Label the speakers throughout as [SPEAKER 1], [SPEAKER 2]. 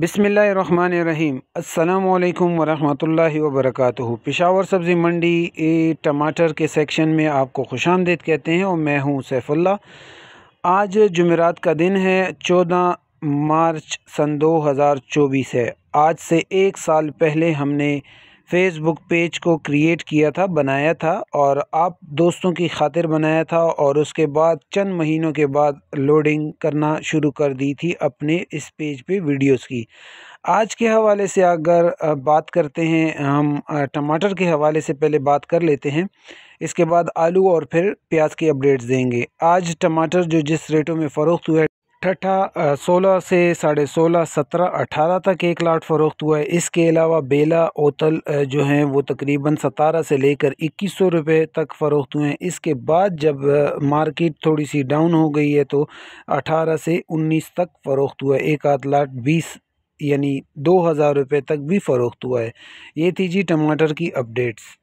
[SPEAKER 1] बिसमीम् अल्लाम वरहमल वरक पेशावर सब्ज़ी मंडी टमाटर के सेक्शन में आपको खुश आमदेद कहते हैं और मैं हूं सैफुल्ला आज जुमेरात का दिन है चौदह मार्च सन दो हज़ार चौबीस है आज से एक साल पहले हमने फेसबुक पेज को क्रिएट किया था बनाया था और आप दोस्तों की खातिर बनाया था और उसके बाद चंद महीनों के बाद लोडिंग करना शुरू कर दी थी अपने इस पेज पे वीडियोस की आज के हवाले से अगर बात करते हैं हम टमाटर के हवाले से पहले बात कर लेते हैं इसके बाद आलू और फिर प्याज के अपडेट्स देंगे आज टमाटर जो जिस रेटों में फ़रोख्त हुआ है ठठा सोलह से साढ़े सोलह सत्रह अठारह तक एक लाट फ़रोख्त हुआ है इसके अलावा बेला ओतल जो हैं वो तकरीबन सतारह से लेकर इक्कीस सौ रुपये तक फ़रोख्त हुए हैं इसके बाद जब मार्केट थोड़ी सी डाउन हो गई है तो अठारह से उन्नीस तक फ़रोख्त हुआ है एक आध लाट बीस यानी दो हज़ार रुपये तक भी फ़रोख्त हुआ है ये थी जी टमाटर की अपडेट्स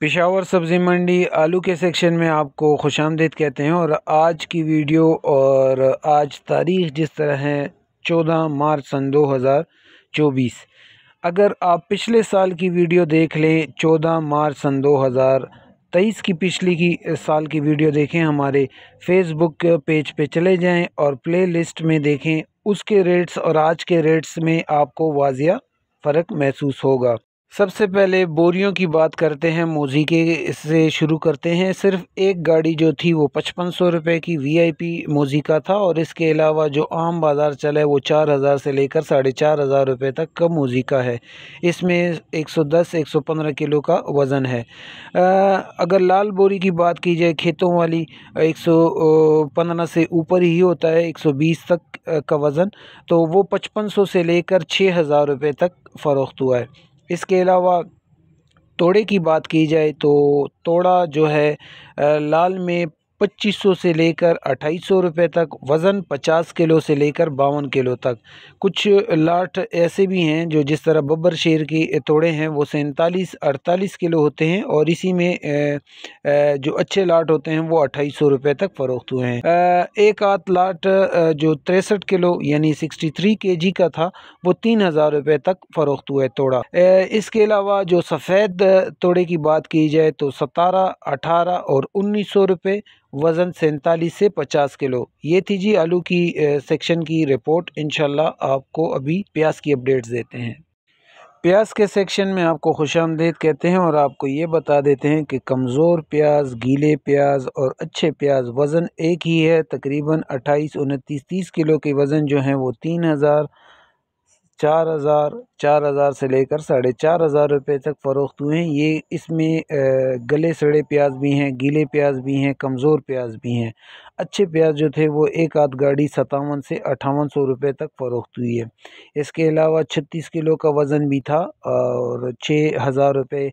[SPEAKER 1] पिशावर सब्ज़ी मंडी आलू के सेक्शन में आपको खुश आमदीद कहते हैं और आज की वीडियो और आज तारीख़ जिस तरह है चौदह मार्च सन दो हज़ार चौबीस अगर आप पिछले साल की वीडियो देख लें चौदह मार्च सन दो हज़ार तेईस की पिछली की साल की वीडियो देखें हमारे फेसबुक पेज पे चले जाएं और प्ले लिस्ट में देखें उसके रेट्स और आज के रेट्स में आपको वाजिया फ़र्क महसूस होगा सबसे पहले बोरियों की बात करते हैं मोजी के से शुरू करते हैं सिर्फ एक गाड़ी जो थी वो पचपन सौ रुपये की वीआईपी मोजी का था और इसके अलावा जो आम बाज़ार चला है वो चार हज़ार से लेकर साढ़े चार हज़ार रुपये तक का मोजी का है इसमें एक सौ दस एक सौ पंद्रह किलो का वज़न है आ, अगर लाल बोरी की बात की जाए खेतों वाली एक सौ पंद्रह से ऊपर ही होता है एक सौ बीस तक का वज़न तो वो पचपन सौ से लेकर छः हज़ार रुपये तक फ़रोख्त हुआ है इसके अलावा तोड़े की बात की जाए तो तोड़ा जो है लाल में 2500 से लेकर 2800 रुपए तक वज़न 50 किलो से लेकर बावन किलो तक कुछ लाट ऐसे भी हैं जो जिस तरह बब्बर शेर की तोड़े हैं वो सैंतालीस अड़तालीस किलो होते हैं और इसी में जो अच्छे लाट होते हैं वो अट्ठाईस सौ रुपये तक फ़रोख्त हुए हैं एक आध लाट जो तिरसठ किलो यानी सिक्सटी थ्री के जी का था वो तीन हज़ार रुपये तक फ़रोख्त हुआ तोड़ा इसके अलावा जो सफ़ेद तोड़े की बात की जाए तो सतारह अठारह और उन्नीस सौ रुपये वज़न सैंतालीस से पचास किलो ये थी जी आलू की सेक्शन की रिपोर्ट इन आपको अभी प्याज की अपडेट्स देते हैं प्याज के सेक्शन में आपको खुश आमदेद कहते हैं और आपको ये बता देते हैं कि कमज़ोर प्याज गीले प्याज और अच्छे प्याज वज़न एक ही है तकरीबन अट्ठाईस उनतीस तीस किलो के वज़न जो हैं वो तीन हज़ार चार हज़ार चार हज़ार से लेकर साढ़े चार हज़ार रुपये तक फ़रोख्त हुए हैं ये इसमें गले सड़े प्याज भी हैं गीले प्याज भी हैं कमज़ोर प्याज भी हैं अच्छे प्याज जो थे वो एक आध गाड़ी सतावन से अठावन सौ रुपये तक फ़रोख्त हुई है इसके अलावा छत्तीस किलो का वज़न भी था और छः हज़ार रुपये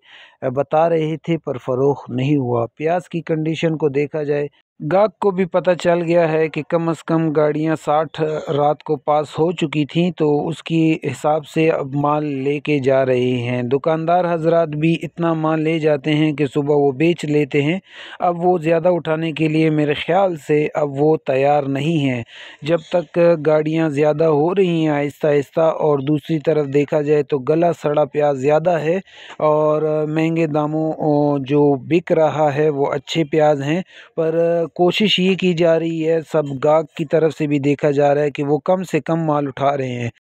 [SPEAKER 1] बता रहे थे पर फ़रोख नहीं हुआ प्याज की कंडीशन को देखा जाए गाहक को भी पता चल गया है कि कम से कम गाड़ियां साठ रात को पास हो चुकी थीं तो उसकी हिसाब से अब माल लेके जा रहे हैं दुकानदार हजरात भी इतना माल ले जाते हैं कि सुबह वो बेच लेते हैं अब वो ज़्यादा उठाने के लिए मेरे ख़्याल से अब वो तैयार नहीं हैं जब तक गाड़ियां ज़्यादा हो रही हैं आहिस्ता आहिस्ता और दूसरी तरफ देखा जाए तो गला सड़ा प्याज ज़्यादा है और महंगे दामों जो बिक रहा है वो अच्छे प्याज हैं पर कोशिश ये की जा रही है सब गाहक की तरफ से भी देखा जा रहा है कि वो कम से कम माल उठा रहे हैं